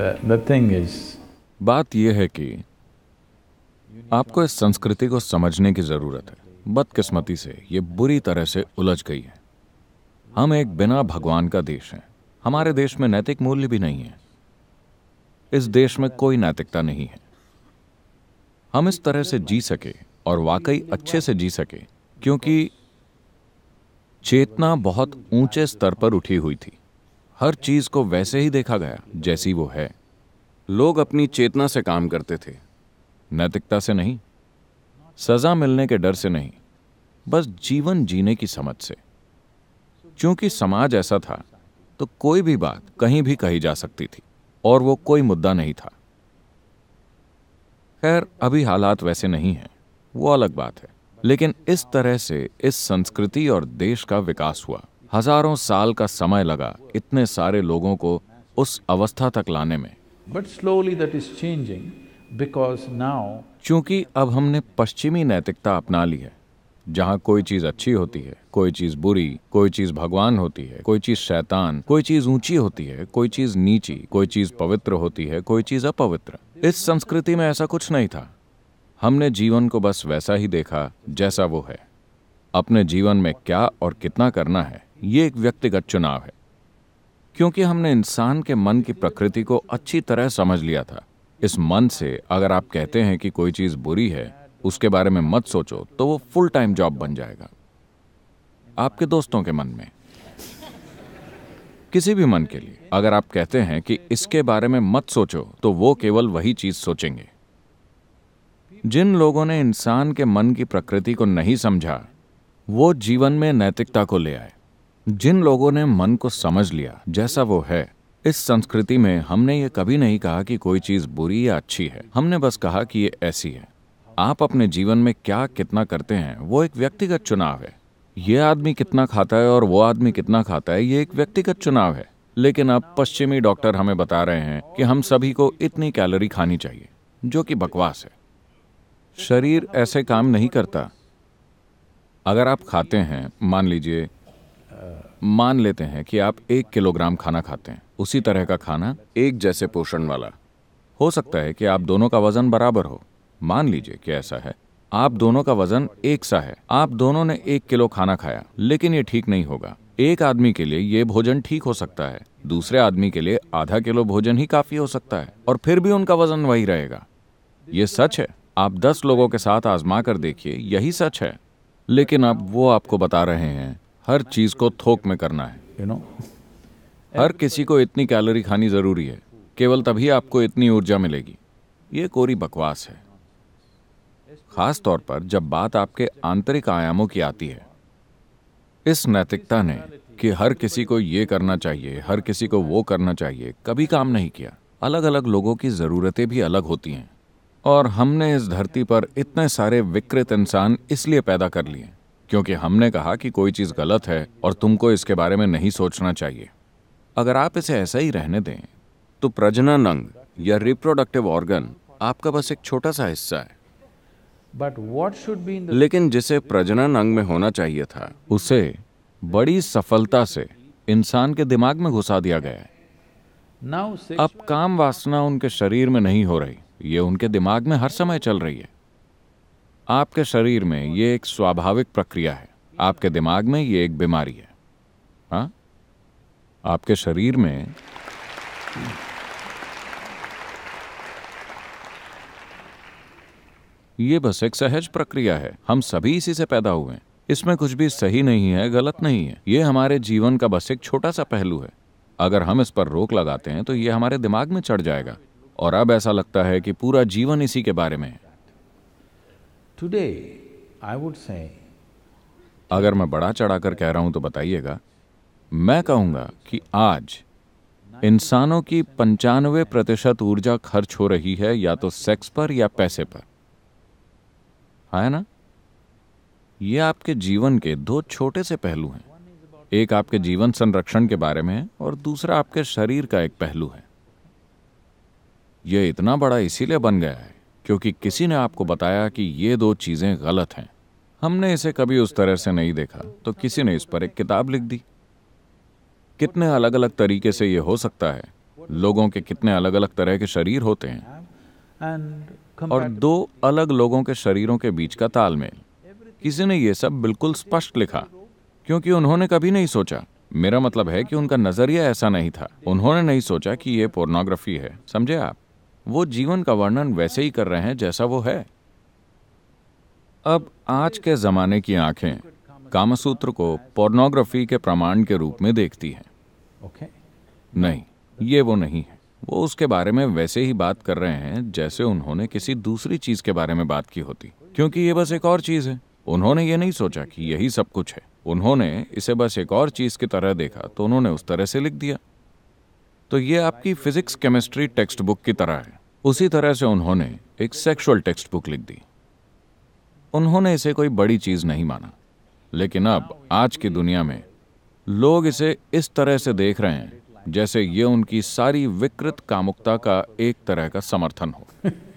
बात यह है कि आपको इस संस्कृति को समझने की जरूरत है बदकिस्मती से ये बुरी तरह से उलझ गई है हम एक बिना भगवान का देश है हमारे देश में नैतिक मूल्य भी नहीं है इस देश में कोई नैतिकता नहीं है हम इस तरह से जी सके और वाकई अच्छे से जी सके क्योंकि चेतना बहुत ऊंचे स्तर पर उठी हुई थी हर चीज़ को वैसे ही देखा गया जैसी वो है लोग अपनी चेतना से काम करते थे नैतिकता से नहीं सज़ा मिलने के डर से नहीं बस जीवन जीने की समझ से क्योंकि समाज ऐसा था तो कोई भी बात कहीं भी कही जा सकती थी और वो कोई मुद्दा नहीं था खैर अभी हालात वैसे नहीं हैं वो अलग बात है लेकिन इस तरह से इस संस्कृति और देश का विकास हुआ हजारों साल का समय लगा इतने सारे लोगों को उस अवस्था तक लाने में but slowly that is changing because now चूंकि अब हमने पश्चिमी नैतिकता अपना ली है जहाँ कोई चीज अच्छी होती है कोई चीज बुरी कोई चीज भगवान होती है कोई चीज शैतान कोई चीज ऊंची होती है कोई चीज नीची कोई चीज पवित्र होती है कोई चीज अपवित्र इस संस्कृति में ऐसा कुछ नहीं था हमने जीवन को बस वैसा ही देखा जैसा वो है अपने जीवन में क्या और कितना करना है ये एक व्यक्तिगत चुनाव है क्योंकि हमने इंसान के मन की प्रकृति को अच्छी तरह समझ लिया था इस मन से अगर आप कहते हैं कि कोई चीज बुरी है उसके बारे में मत सोचो तो वो फुल टाइम जॉब बन जाएगा आपके दोस्तों के मन में किसी भी मन के लिए अगर आप कहते हैं कि इसके बारे में मत सोचो तो वो केवल वही चीज सोचेंगे जिन लोगों ने इंसान के मन की प्रकृति को नहीं समझा वो जीवन में नैतिकता को ले आए जिन लोगों ने मन को समझ लिया जैसा वो है इस संस्कृति में हमने ये कभी नहीं कहा कि कोई चीज बुरी या अच्छी है हमने बस कहा कि ये ऐसी है आप अपने जीवन में क्या कितना करते हैं वो एक व्यक्तिगत चुनाव है ये आदमी कितना खाता है और वो आदमी कितना खाता है ये एक व्यक्तिगत चुनाव है लेकिन अब पश्चिमी डॉक्टर हमें बता रहे हैं कि हम सभी को इतनी कैलोरी खानी चाहिए जो कि बकवास है शरीर ऐसे काम नहीं करता अगर आप खाते हैं मान लीजिए मान लेते हैं कि आप एक किलोग्राम खाना खाते हैं उसी तरह का खाना एक जैसे पोषण वाला हो सकता है कि आप दोनों का वजन बराबर हो मान लीजिए कि ऐसा है आप दोनों का वजन एक सा है आप दोनों ने एक किलो खाना खाया लेकिन ये ठीक नहीं होगा एक आदमी के लिए ये भोजन ठीक हो सकता है दूसरे आदमी के लिए आधा किलो भोजन ही काफी हो सकता है और फिर भी उनका वजन वही रहेगा ये सच है आप दस लोगों के साथ आजमा कर देखिए यही सच है लेकिन अब वो आपको बता रहे हैं हर चीज को थोक में करना है यू नो हर किसी को इतनी कैलोरी खानी जरूरी है केवल तभी आपको इतनी ऊर्जा मिलेगी ये कोरी बकवास है खास तौर पर जब बात आपके आंतरिक आयामों की आती है इस नैतिकता ने कि हर किसी को ये करना चाहिए हर किसी को वो करना चाहिए कभी काम नहीं किया अलग अलग लोगों की ज़रूरतें भी अलग होती हैं और हमने इस धरती पर इतने सारे विकृत इंसान इसलिए पैदा कर लिए क्योंकि हमने कहा कि कोई चीज़ गलत है और तुमको इसके बारे में नहीं सोचना चाहिए अगर आप इसे ऐसा ही रहने दें तो प्रजनन अंग या रिप्रोडक्टिव ऑर्गन आपका बस एक छोटा सा हिस्सा है बट वॉट शुड बी लेकिन जिसे प्रजनन अंग में होना चाहिए था उसे बड़ी सफलता से इंसान के दिमाग में घुसा दिया गया है अब काम वासना उनके शरीर में नहीं हो रही ये उनके दिमाग में हर समय चल रही है आपके शरीर में ये एक स्वाभाविक प्रक्रिया है आपके दिमाग में ये एक बीमारी है हा? आपके शरीर में ये बस एक सहज प्रक्रिया है हम सभी इसी से पैदा हुए हैं इसमें कुछ भी सही नहीं है गलत नहीं है ये हमारे जीवन का बस एक छोटा सा पहलू है अगर हम इस पर रोक लगाते हैं तो ये हमारे दिमाग में चढ़ जाएगा और अब ऐसा लगता है कि पूरा जीवन इसी के बारे में है टुडे आई वुड से अगर मैं बड़ा चढ़ाकर कह रहा हूं तो बताइएगा मैं कहूंगा कि आज इंसानों की पंचानवे प्रतिशत ऊर्जा खर्च हो रही है या तो सेक्स पर या पैसे पर है ना ये आपके जीवन के दो छोटे से पहलू हैं एक आपके जीवन संरक्षण के बारे में है और दूसरा आपके शरीर का एक पहलू है यह इतना बड़ा इसीलिए बन गया है क्योंकि किसी ने आपको बताया कि ये दो चीज़ें गलत हैं हमने इसे कभी उस तरह से नहीं देखा तो किसी ने इस पर एक किताब लिख दी कितने अलग अलग तरीके से ये हो सकता है लोगों के कितने अलग अलग तरह के शरीर होते हैं और दो अलग लोगों के शरीरों के बीच का तालमेल किसी ने यह सब बिल्कुल स्पष्ट लिखा क्योंकि उन्होंने कभी नहीं सोचा मेरा मतलब है कि उनका नजरिया ऐसा नहीं था उन्होंने नहीं सोचा कि यह पोर्नोग्राफी है समझे आप वो जीवन का वर्णन वैसे ही कर रहे हैं जैसा वो है अब आज के जमाने की आंखें कामसूत्र को पोर्नोग्राफी के प्रमाण के रूप में देखती हैं नहीं ये वो नहीं है वो उसके बारे में वैसे ही बात कर रहे हैं जैसे उन्होंने किसी दूसरी चीज के बारे में बात की होती क्योंकि ये बस एक और चीज है उन्होंने ये नहीं सोचा कि यही सब कुछ है उन्होंने इसे बस एक और चीज की तरह देखा तो उन्होंने उस तरह से लिख दिया तो ये आपकी फिजिक्स केमिस्ट्री टेक्स्ट बुक की तरह है उसी तरह से उन्होंने एक सेक्सुअल टेक्स्ट बुक लिख दी उन्होंने इसे कोई बड़ी चीज नहीं माना लेकिन अब आज की दुनिया में लोग इसे इस तरह से देख रहे हैं जैसे ये उनकी सारी विकृत कामुकता का एक तरह का समर्थन हो